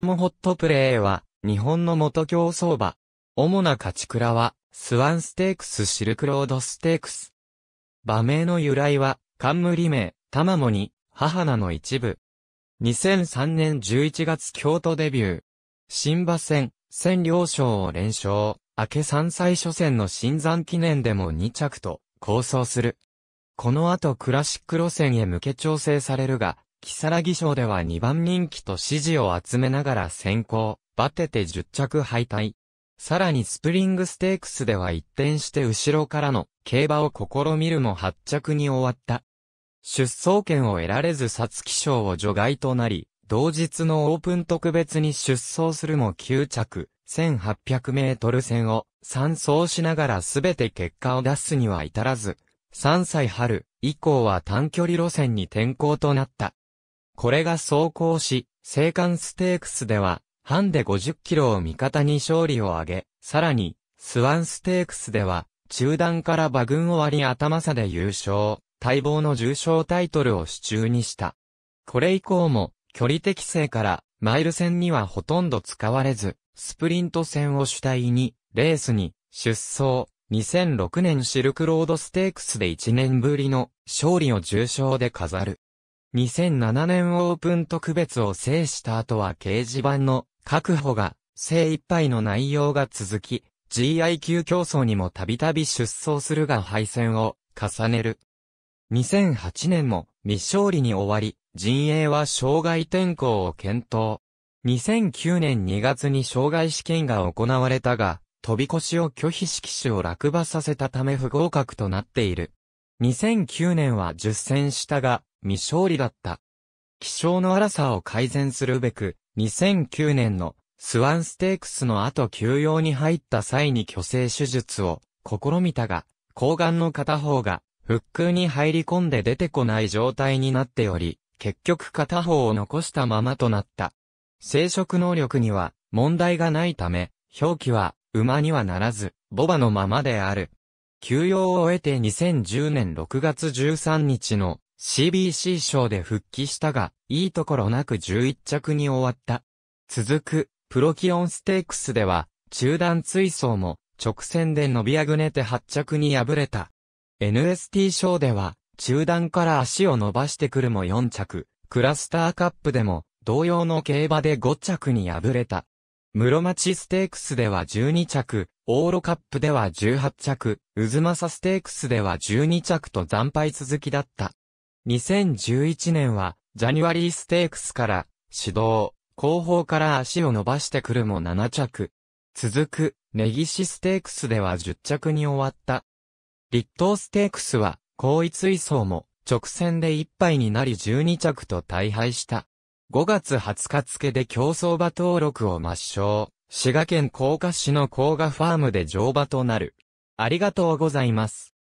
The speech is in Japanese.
ホットプレイは、日本の元競争馬。主な勝ち倉は、スワンステークスシルクロードステークス。馬名の由来は、冠名、玉モに、母名の一部。2003年11月京都デビュー。新馬戦、千両賞を連勝、明け三歳初戦の新山記念でも2着と、構想する。この後クラシック路線へ向け調整されるが、木更木賞では2番人気と支持を集めながら先行、バテて10着敗退。さらにスプリングステークスでは一転して後ろからの競馬を試みるも8着に終わった。出走権を得られず皐月賞を除外となり、同日のオープン特別に出走するも9着、1800メートル戦を3走しながらすべて結果を出すには至らず、3歳春以降は短距離路線に転向となった。これが走行し、青函ステークスでは、ハンデ50キロを味方に勝利を挙げ、さらに、スワンステークスでは、中段から馬群を割り頭差で優勝、待望の重賞タイトルを手中にした。これ以降も、距離適正から、マイル戦にはほとんど使われず、スプリント戦を主体に、レースに、出走、2006年シルクロードステークスで1年ぶりの勝利を重賞で飾る。2007年オープン特別を制した後は掲示板の確保が精一杯の内容が続き、GI 級競争にもたびたび出走するが敗戦を重ねる。2008年も未勝利に終わり、陣営は障害転向を検討。2009年2月に障害試験が行われたが、飛び越しを拒否式種を落馬させたため不合格となっている。2009年は10戦したが、未勝利だった。気象の荒さを改善するべく、2009年のスワンステークスの後休養に入った際に虚勢手術を試みたが、抗がんの片方が腹腔に入り込んで出てこない状態になっており、結局片方を残したままとなった。生殖能力には問題がないため、表記は馬にはならず、ボバのままである。休養を終えて2010年6月13日の CBC 賞で復帰したが、いいところなく11着に終わった。続く、プロキオンステークスでは、中段追走も、直線で伸びあぐねて8着に敗れた。NST 賞では、中段から足を伸ばしてくるも4着、クラスターカップでも、同様の競馬で5着に敗れた。室町ステークスでは12着、オーロカップでは18着、渦政ステークスでは12着と惨敗続きだった。2011年は、ジャニュアリーステークスから、指導、後方から足を伸ばしてくるも7着。続く、ネギシステークスでは10着に終わった。立東ステークスは、後位追走も、直線で1敗になり12着と大敗した。5月20日付で競争馬登録を抹消。滋賀県甲賀市の甲賀ファームで乗馬となる。ありがとうございます。